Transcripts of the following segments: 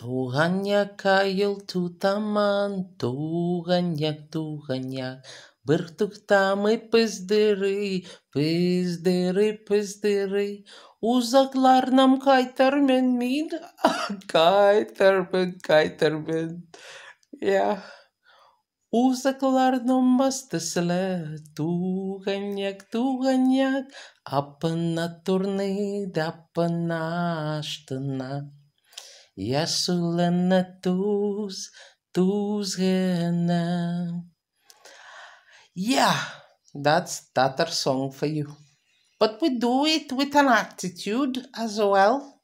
туғаньяк айылту таман туғаньяк туғаньяк бір тұқтамай піздірі піздірі піздірі uzaklarnam kaytarmen min kaytarmen kaytarmen ya uzaklarnam bastasle tuganyak tuganyak apna turni dapna aştına Я tus tus Yeah, that's Tatar song for you. But we do it with an attitude as well.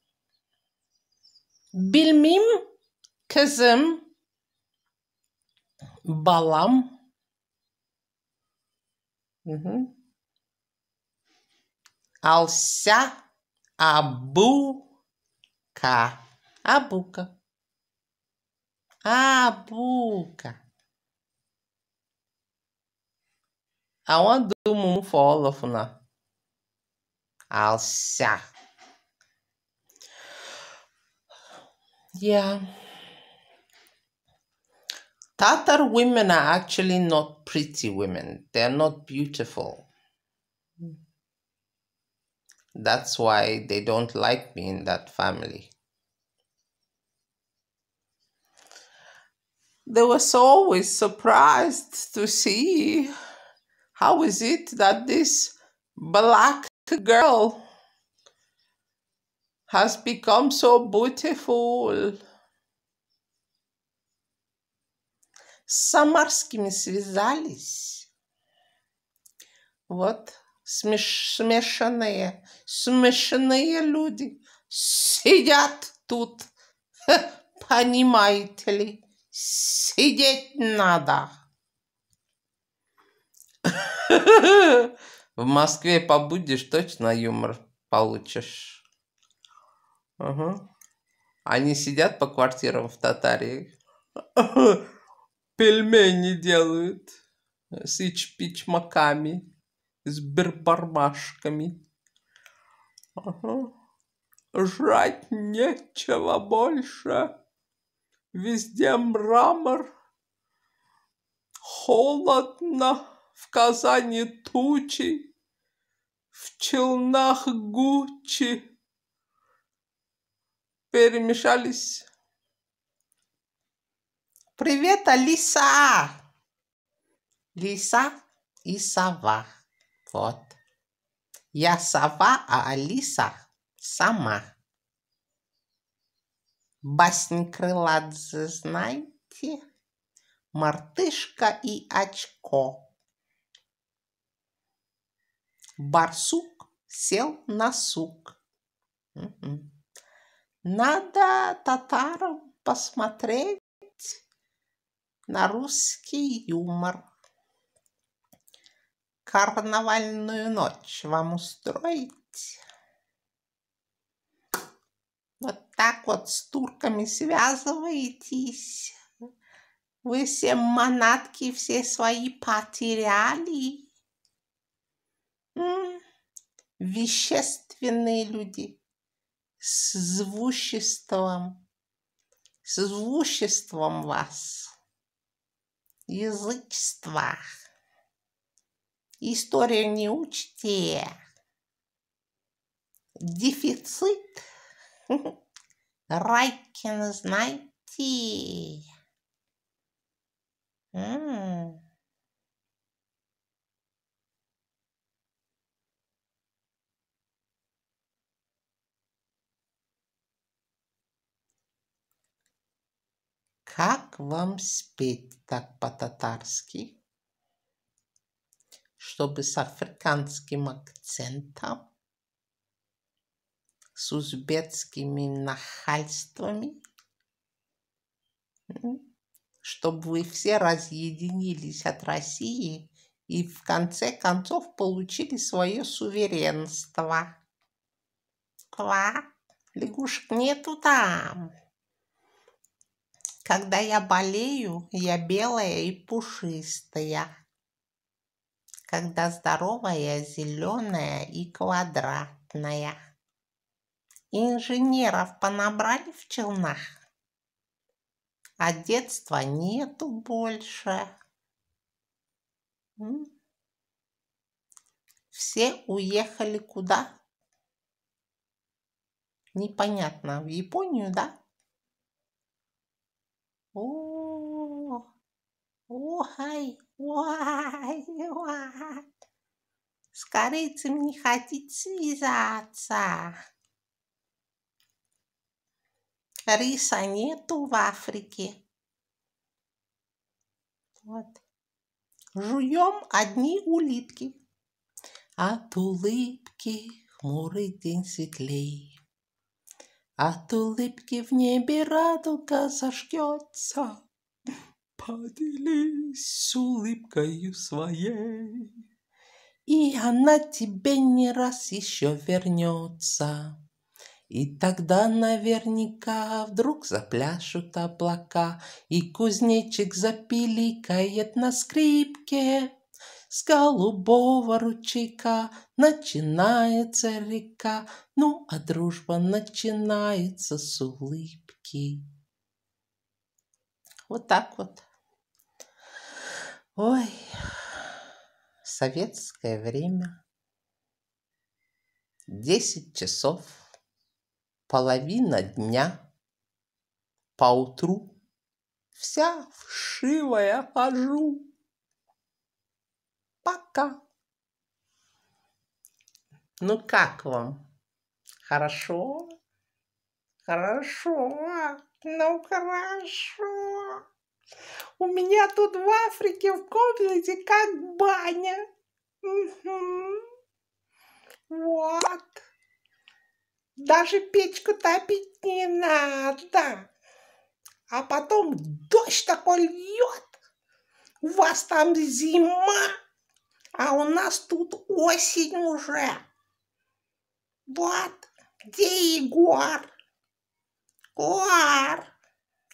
Bilmim, kızım, balam. Mm -hmm. Alsa abu ka a boca, a boca. I want to do moon for all of now. Alça. Yeah. Tatar women are actually not pretty women. They're not beautiful. That's why they don't like me in that family. they was always surprised to see how is it that this black girl has become so beautiful. Самарскими связались. Вот смеш смешанные, смешанные люди сидят тут, понимаете ли. сидеть надо. В Москве побудешь, точно юмор получишь. Угу. Они сидят по квартирам в Татарии. Пельмени делают с ичпичмаками, с бербармашками. Угу. Жрать нечего больше. Везде мрамор, холодно, в Казани тучи, в челнах гучи. Перемешались. Привет, Алиса! Лиса и сова. Вот. Я сова, а Алиса сама. Басни Крыладзе знаете? Мартышка и очко. Барсук сел на сук. Надо татарам посмотреть на русский юмор. Карнавальную ночь вам устроить? Вот так вот с турками связываетесь. Вы все манатки, все свои потеряли. М? Вещественные люди с звуществом, с звуществом вас. Язычество. Историю не учите. Дефицит – Райкин, знайте. Как вам спеть так по-татарски, чтобы с африканским акцентом с узбекскими нахальствами, чтобы вы все разъединились от России и в конце концов получили свое суверенство. Ква, лягушек нету там. Когда я болею, я белая и пушистая. Когда здоровая, зеленая и квадратная. Инженеров понабрали в челнах? А детства нету больше. Все уехали куда? Непонятно, в Японию, да? О, ой, ой, ой. С корейцем не хотите связаться? Риса нету в Африке. Вот. Жуем одни улитки. От улыбки хмурый день светлей. От улыбки в небе радуга зажгется. Поделись улыбкою своей. И она тебе не раз еще вернется. И тогда наверняка вдруг запляшут облака, И кузнечик запиликает на скрипке. С голубого ручейка начинается река, Ну, а дружба начинается с улыбки. Вот так вот. Ой, советское время. Десять часов половина дня. Поутру вся вшивая хожу. Пока. Ну как вам? Хорошо? Хорошо. Ну хорошо. У меня тут в Африке в комнате как баня. Угу. Вот даже печку топить не надо. А потом дождь такой льет. У вас там зима, а у нас тут осень уже. Вот, где Егор? Куар!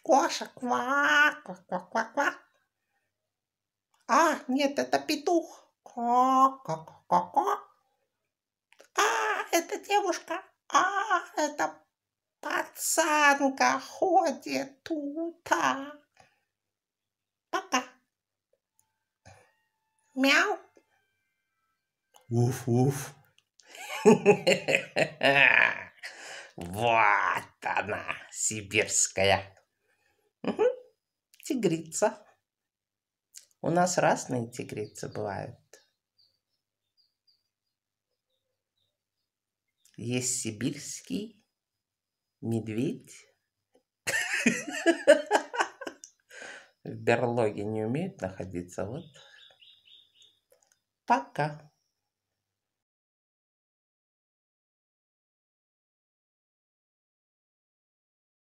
Коша, ква, ква, ква, ква, ква. А, нет, это петух. Ко, ко, ко, ко, А, это девушка. А, это пацанка ходит тута. Пока. Мяу. Уф-уф. Вот она, сибирская. Угу. Тигрица. У нас разные тигрицы бывают. Есть сибирский медведь. В берлоге не умеют находиться. Вот. Пока.